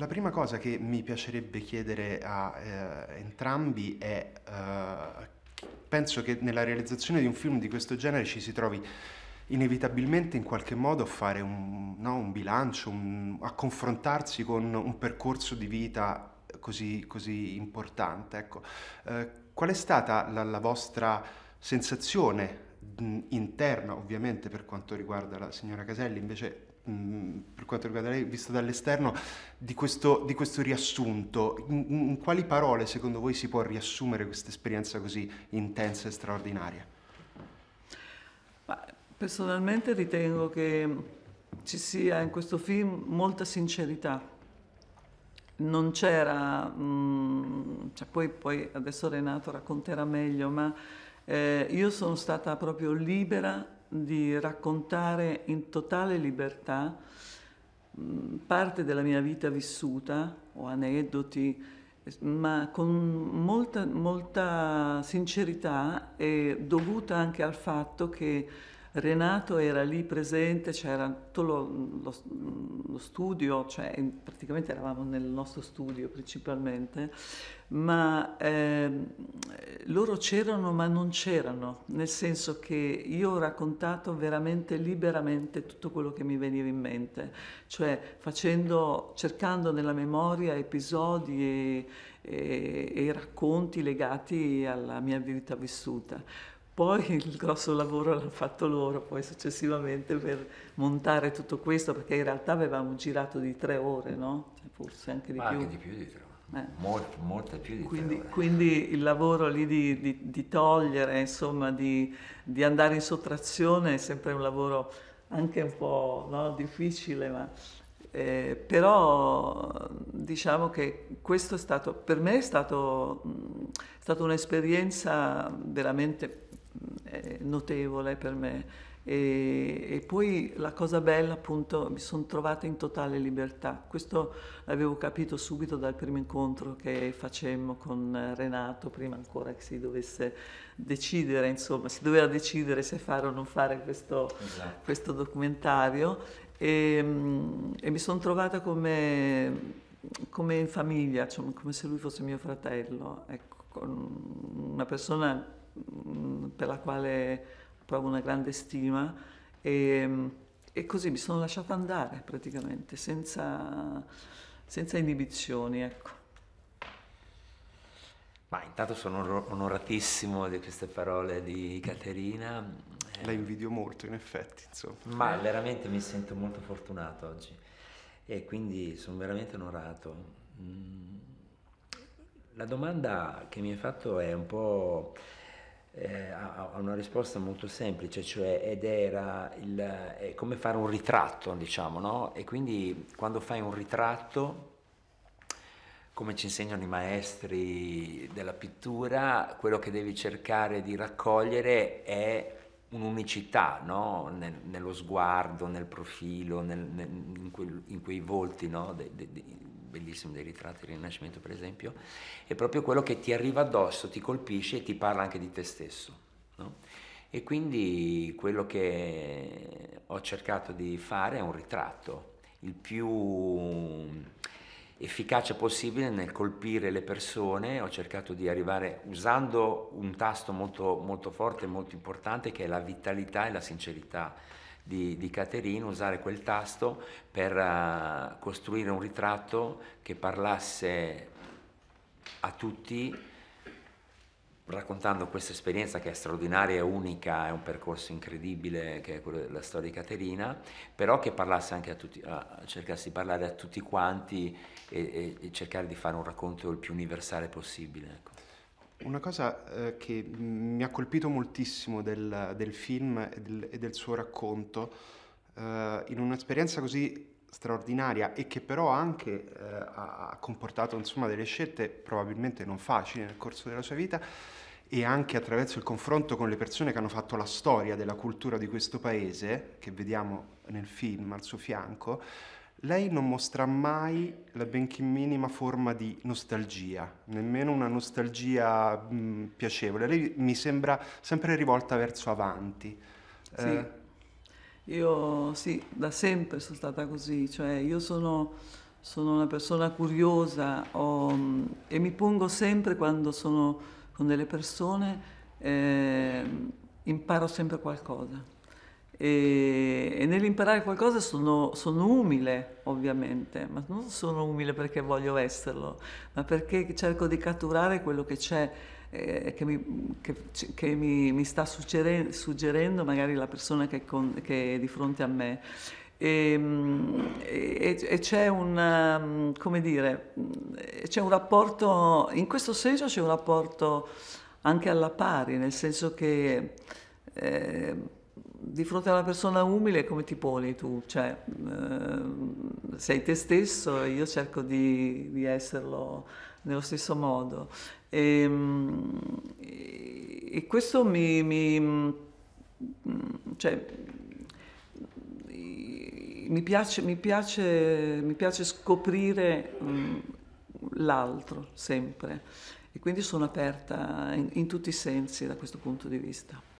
La prima cosa che mi piacerebbe chiedere a eh, entrambi è, eh, penso che nella realizzazione di un film di questo genere ci si trovi inevitabilmente in qualche modo a fare un, no, un bilancio, un, a confrontarsi con un percorso di vita così, così importante. Ecco. Eh, qual è stata la, la vostra sensazione interna, ovviamente per quanto riguarda la signora Caselli, invece per quanto riguarda lei, visto dall'esterno, di questo, di questo riassunto. In, in, quali parole secondo voi si può riassumere questa esperienza così intensa e straordinaria? Personalmente ritengo che ci sia in questo film molta sincerità. Non c'era, mh, cioè poi, poi, adesso Renato racconterà meglio, ma eh, io sono stata proprio libera di raccontare in totale libertà mm, parte della mia vita vissuta o aneddoti, ma con molta, molta sincerità e dovuta anche al fatto che Renato era lì presente, c'era tutto lo, lo, lo studio, cioè praticamente eravamo nel nostro studio principalmente, ma eh, loro c'erano ma non c'erano, nel senso che io ho raccontato veramente liberamente tutto quello che mi veniva in mente, cioè facendo, cercando nella memoria episodi e, e, e racconti legati alla mia vita vissuta. Poi il grosso lavoro l'hanno fatto loro, poi successivamente per montare tutto questo, perché in realtà avevamo girato di tre ore, no? Cioè, forse anche di Ma più. Anche di più di tre ore. Eh. Molte, più di quindi, tre ore. Quindi il lavoro lì di, di, di togliere, insomma, di, di, andare in sottrazione è sempre un lavoro anche un po' no? difficile, ma... Eh, però diciamo che questo è stato, per me è, stato, è stata un'esperienza veramente notevole per me. E, e, poi la cosa bella appunto mi sono trovata in totale libertà questo l'avevo capito subito dal primo incontro che facemmo con Renato prima ancora che si dovesse decidere insomma si doveva decidere se fare o non fare questo, esatto. questo documentario e, ehm, e mi sono trovata come, come in famiglia cioè come se lui fosse mio fratello ecco, con una persona per la quale provo una grande stima e, mm, e così mi sono lasciata andare praticamente, senza, senza inibizioni. Ecco. Ma intanto sono onoratissimo di queste parole di Caterina. Eh, la invidio molto, in effetti. Insomma. Ma veramente mi sento molto fortunato oggi e quindi sono veramente onorato. Mm. La domanda che mi hai fatto è un po' eh, ha una risposta molto semplice, cioè ed era il, è come fare un ritratto, diciamo, no? E quindi quando fai un ritratto, come ci insegnano i maestri della pittura, quello che devi cercare di raccogliere è un'unicità no? nello sguardo, nel profilo, nel, nel, in, quel, in, quei volti no? de, de, de, bellissimo dei ritratti del Rinascimento per esempio, è proprio quello che ti arriva addosso, ti colpisce e ti parla anche di te stesso. No? E quindi quello che ho cercato di fare è un ritratto, il più efficace possibile nel colpire le persone, ho cercato di arrivare usando un tasto molto, molto forte e molto importante che è la vitalità e la sincerità di, di Caterina, usare quel tasto per uh, costruire un ritratto che parlasse a tutti raccontando questa esperienza che è straordinaria, è unica, è un percorso incredibile che è quello della storia di Caterina, però che parlasse anche a tutti, a, cercasse di parlare a tutti quanti e, e, e cercare di fare un racconto il più universale possibile. Ecco. Una cosa eh, che mi ha colpito moltissimo del, del film e del, e del, suo racconto, eh, in un'esperienza così straordinaria e che però anche eh, ha comportato insomma, delle scelte probabilmente non facili nel corso della sua vita e anche attraverso il confronto con le persone che hanno fatto la storia della cultura di questo paese, che vediamo nel film al suo fianco, lei non mostra mai la benché minima forma di nostalgia, nemmeno una nostalgia mh, piacevole. Lei mi sembra sempre rivolta verso avanti. Sì. Eh. Io sì, da sempre sono stata così, cioè io sono, sono una persona curiosa ho, e mi pongo sempre quando sono con delle persone, eh, imparo sempre qualcosa e, e nell'imparare qualcosa sono, sono, umile ovviamente, ma non sono umile perché voglio esserlo, ma perché cerco di catturare quello che c'è, eh, che, mi, che, che mi, mi sta suggerendo magari la persona che, con, che è di fronte a me. Ehm, e, e, e, c'è un um, come dire c'è un rapporto in questo senso c'è un rapporto anche alla pari nel senso che eh, di fronte a una persona umile come ti poni tu? Cioè, eh, sei te stesso e io cerco di, di esserlo nello stesso modo. Ehm, e, e questo mi, mi, cioè, mi, piace, mi, piace, mi piace scoprire l'altro sempre e quindi sono aperta in, in tutti i sensi da questo punto di vista.